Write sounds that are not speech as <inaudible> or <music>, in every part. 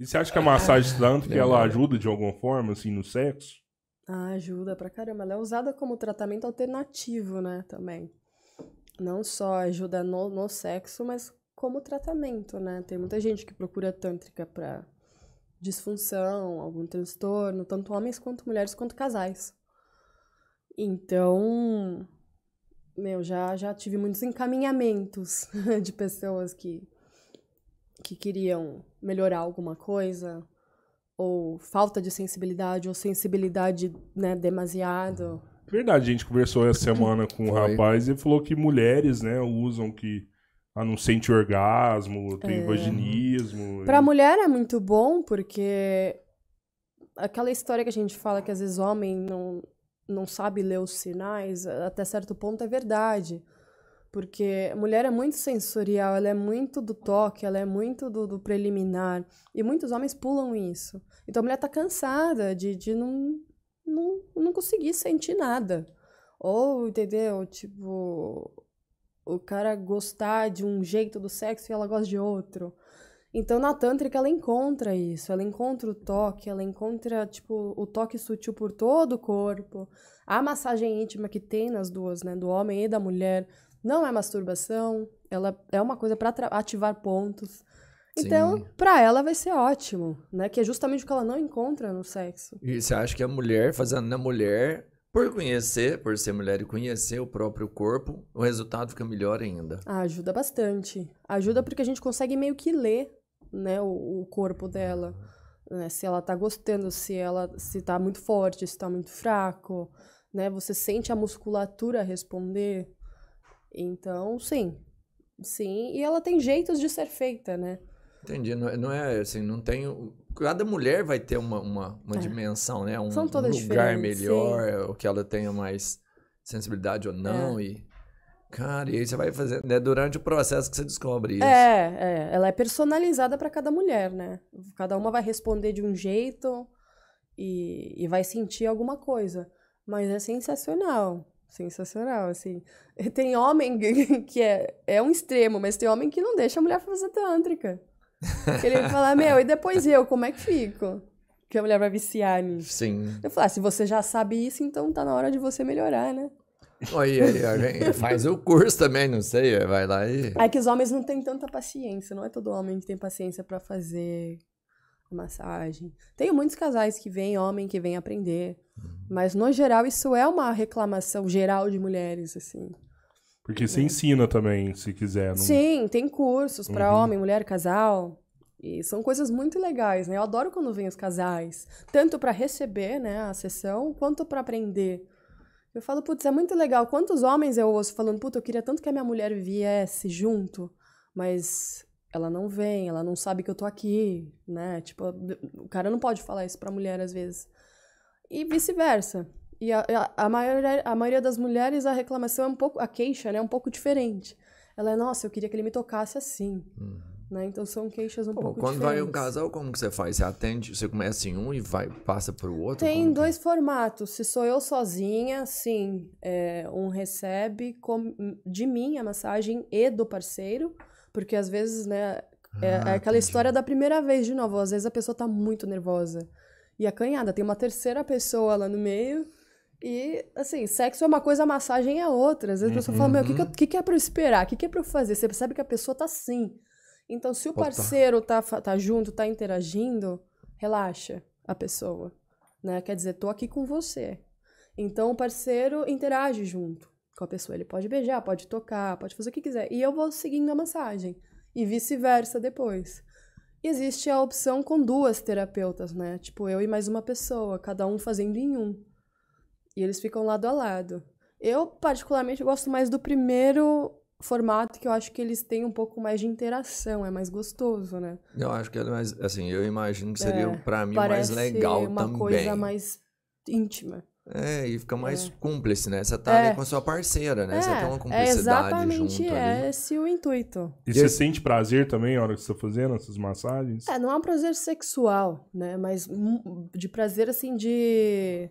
E você acha que a massagem ah, tântrica ela ajuda de alguma forma, assim, no sexo? Ah, ajuda pra caramba. Ela é usada como tratamento alternativo, né, também. Não só ajuda no, no sexo, mas como tratamento, né? Tem muita gente que procura tântrica pra disfunção, algum transtorno, tanto homens quanto mulheres, quanto casais. Então, meu, já, já tive muitos encaminhamentos <laughs> de pessoas que que queriam melhorar alguma coisa, ou falta de sensibilidade, ou sensibilidade né, demasiado. Verdade, a gente conversou essa semana com um rapaz e falou que mulheres né, usam que ah, não sente orgasmo, tem é... vaginismo. para e... mulher é muito bom, porque aquela história que a gente fala que às vezes homem não, não sabe ler os sinais, até certo ponto é verdade porque a mulher é muito sensorial, ela é muito do toque, ela é muito do, do preliminar, e muitos homens pulam isso. Então a mulher tá cansada de, de não, não, não conseguir sentir nada. Ou, entendeu? Tipo, o cara gostar de um jeito do sexo e ela gosta de outro. Então, na Tântrica, ela encontra isso, ela encontra o toque, ela encontra, tipo, o toque sutil por todo o corpo, a massagem íntima que tem nas duas, né, do homem e da mulher, não é masturbação, ela é uma coisa para ativar pontos. Então, para ela vai ser ótimo, né? Que é justamente o que ela não encontra no sexo. E você acha que a mulher fazendo na mulher, por conhecer, por ser mulher e conhecer o próprio corpo, o resultado fica melhor ainda? ajuda bastante. Ajuda porque a gente consegue meio que ler, né, o, o corpo dela. Né? Se ela tá gostando, se ela se tá muito forte, se tá muito fraco, né? Você sente a musculatura responder. Então, sim. Sim, e ela tem jeitos de ser feita, né? Entendi. Não, é, não é assim, não tem. Cada mulher vai ter uma, uma, uma é. dimensão, né? Um, São todas um lugar melhor, sim. É, o que ela tenha mais sensibilidade ou não. É. E, cara, e aí você vai fazendo. É né? durante o processo que você descobre isso. É, é. Ela é personalizada para cada mulher, né? Cada uma vai responder de um jeito e, e vai sentir alguma coisa. Mas é sensacional. Sensacional, assim. <laughs> Tem homem <laughs> que é, é um extremo, mas tem homem que não deixa a mulher fazer tântrica. Ele fala, meu, e depois eu, como é que fico? Que a mulher vai viciar nisso. Sim. Eu falo, ah, se você já sabe isso, então tá na hora de você melhorar, né? Olha aí, <laughs> faz o curso também, não sei, vai lá e... É que os homens não têm tanta paciência, não é todo homem que tem paciência para fazer massagem. Tem muitos casais que vêm, homem que vem aprender. Uhum. Mas, no geral, isso é uma reclamação geral de mulheres, assim. Porque você né? ensina também, se quiser. Não... Sim, tem cursos para uhum. homem, mulher, casal. E são coisas muito legais, né? Eu adoro quando vêm os casais, tanto para receber, né, a sessão, quanto para aprender. Eu falo, putz, é muito legal. Quantos homens eu ouço falando, puta, eu queria tanto que a minha mulher viesse junto, mas ela não vem, ela não sabe que eu tô aqui, né? Tipo, o cara não pode falar isso pra mulher às vezes e vice-versa. E a, a, a, maioria, a maioria das mulheres, a reclamação é um pouco, a queixa né, é um pouco diferente. Ela é, nossa, eu queria que ele me tocasse assim. Uhum. Né? Então são queixas um Pô, pouco quando diferentes. vai um casal, como que você faz? Você atende, você começa em um e vai passa para o outro? Tem dois que... formatos. Se sou eu sozinha, sim, é, um recebe com, de mim a massagem e do parceiro, porque às vezes, né, é, é ah, é aquela entendi. história da primeira vez de novo. Às vezes a pessoa está muito nervosa e acanhada. Tem uma terceira pessoa lá no meio. E, assim, sexo é uma coisa, massagem é outra. Às vezes a pessoa fala, meu, o que, que, uhum. que, é pra eu esperar? O que, que é pra eu fazer? Você percebe que a pessoa tá assim. Então, se o Opa. parceiro tá, tá junto, tá interagindo, relaxa a pessoa. Né? Quer dizer, tô aqui com você. Então, o parceiro interage junto com a pessoa. Ele pode beijar, pode tocar, pode fazer o que quiser. E eu vou seguindo a massagem. E vice-versa depois existe a opção com duas terapeutas, né? Tipo, eu e mais uma pessoa, cada um fazendo em um. E eles ficam lado a lado. Eu, particularmente, gosto mais do primeiro formato, que eu acho que eles têm um pouco mais de interação, é mais gostoso, né? Eu acho que é mais. Assim, eu imagino que seria, é, para mim, mais legal uma também. uma coisa mais íntima. É, e fica mais é. cúmplice, né? Você tá é. ali com a sua parceira, né? É. Você tem uma é cumplicidade é exatamente junto é esse o intuito. E, e você sente prazer também na hora que você tá fazendo essas massagens? É, não é um prazer sexual, né? Mas hum, de prazer, assim, de...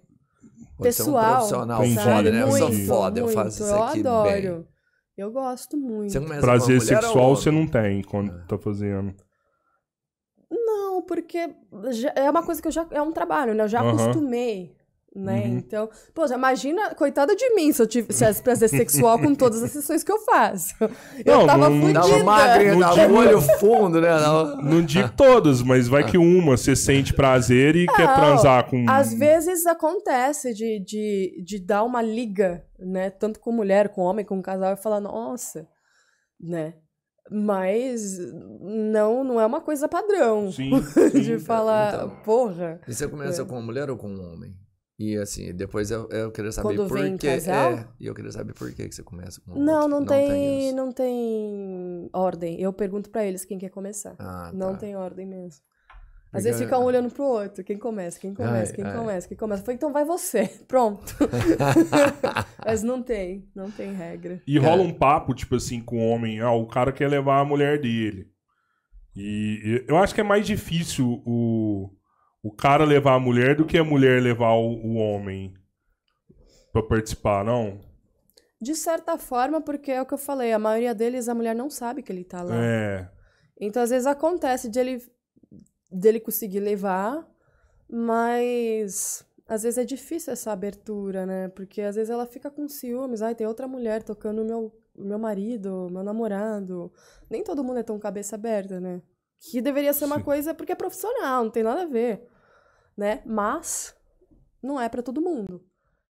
Pode pessoal. Ser um profissional Entendi. foda, né? Muito, eu sou foda, muito. eu faço isso aqui eu adoro. bem. Eu gosto muito. Você é prazer sexual você não tem quando é. tá fazendo. Não, porque já, é uma coisa que eu já... É um trabalho, né? Eu já acostumei né? Uhum. Então, poxa, imagina, coitada de mim, se eu tivesse prazer sexual com todas as sessões que eu faço. eu tava não, fudida. Tava magra, não tava olho fundo, né? Não, não digo todas, mas vai que uma você sente prazer e não, quer transar com... Às vezes acontece de, de, de dar uma liga, né? Tanto com mulher, com homem, com casal, e falar, nossa, né? mas não não é uma coisa padrão sim, <laughs> sim, de falar então, porra. E você começa é. com uma mulher ou com um homem? E assim, depois eu, eu queria saber Quando por vem que casal? é. E eu queria saber por que, você começa com Não, outro. não, tem, tem não tem ordem. Eu pergunto para eles quem quer começar. Ah, não tá. tem ordem mesmo. Às vezes fica um é olhando pro outro. Quem começa? Quem começa? Ai, quem ai. começa? Quem começa? foi falei, então vai você. <laughs> Pronto. <laughs> Mas não tem. Não tem regra. E rola é. um papo, tipo assim, com o homem. Ah, o cara quer levar a mulher dele. E eu acho que é mais difícil o, o cara levar a mulher do que a mulher levar o, o homem para participar, não? De certa forma, porque é o que eu falei, a maioria deles a mulher não sabe que ele tá lá. É. Então às vezes acontece de ele dele conseguir levar, mas às vezes é difícil essa abertura, né? Porque às vezes ela fica com ciúmes, ai, tem outra mulher tocando o meu meu marido, meu namorado. Nem todo mundo é tão cabeça aberta, né? que deveria ser uma Sim. coisa porque é profissional, não tem nada a ver, né? Mas não é para todo mundo.